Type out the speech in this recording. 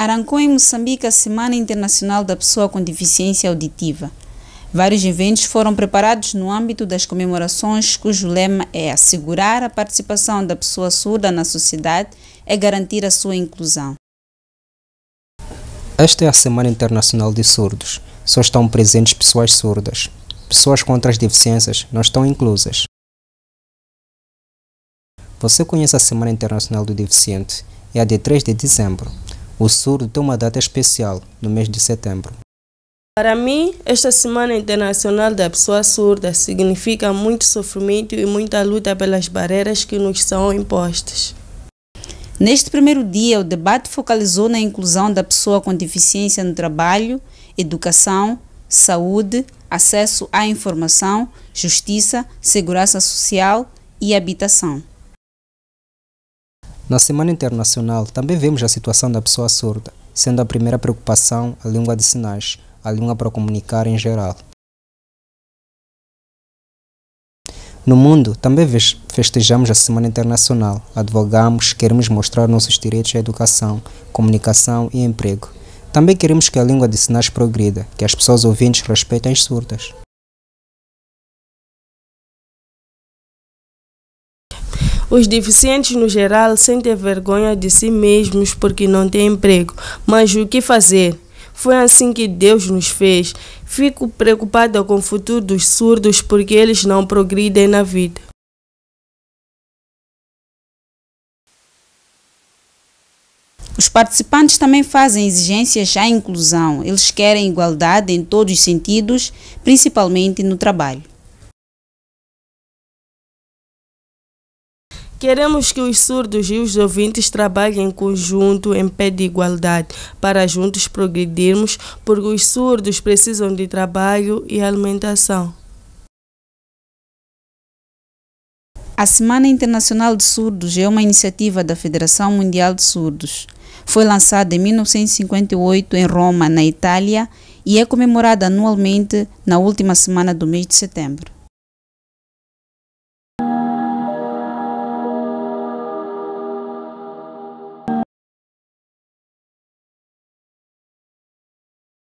Arrancou em Moçambique a Semana Internacional da Pessoa com Deficiência Auditiva. Vários eventos foram preparados no âmbito das comemorações, cujo lema é assegurar a participação da pessoa surda na sociedade é garantir a sua inclusão. Esta é a Semana Internacional de Surdos. Só estão presentes pessoas surdas. Pessoas com outras deficiências não estão inclusas. Você conhece a Semana Internacional do Deficiente? É a de 3 de dezembro o surdo tem uma data especial no mês de setembro. Para mim, esta Semana Internacional da Pessoa Surda significa muito sofrimento e muita luta pelas barreiras que nos são impostas. Neste primeiro dia, o debate focalizou na inclusão da pessoa com deficiência no trabalho, educação, saúde, acesso à informação, justiça, segurança social e habitação. Na Semana Internacional, também vemos a situação da pessoa surda, sendo a primeira preocupação a língua de sinais, a língua para comunicar em geral. No mundo, também festejamos a Semana Internacional, advogamos, queremos mostrar nossos direitos à educação, comunicação e emprego. Também queremos que a língua de sinais progrida, que as pessoas ouvintes respeitem as surdas. Os deficientes, no geral, sentem vergonha de si mesmos porque não têm emprego. Mas o que fazer? Foi assim que Deus nos fez. Fico preocupada com o futuro dos surdos porque eles não progridem na vida. Os participantes também fazem exigências à inclusão. Eles querem igualdade em todos os sentidos, principalmente no trabalho. Queremos que os surdos e os ouvintes trabalhem em conjunto em pé de igualdade para juntos progredirmos, porque os surdos precisam de trabalho e alimentação. A Semana Internacional de Surdos é uma iniciativa da Federação Mundial de Surdos. Foi lançada em 1958 em Roma, na Itália, e é comemorada anualmente na última semana do mês de setembro.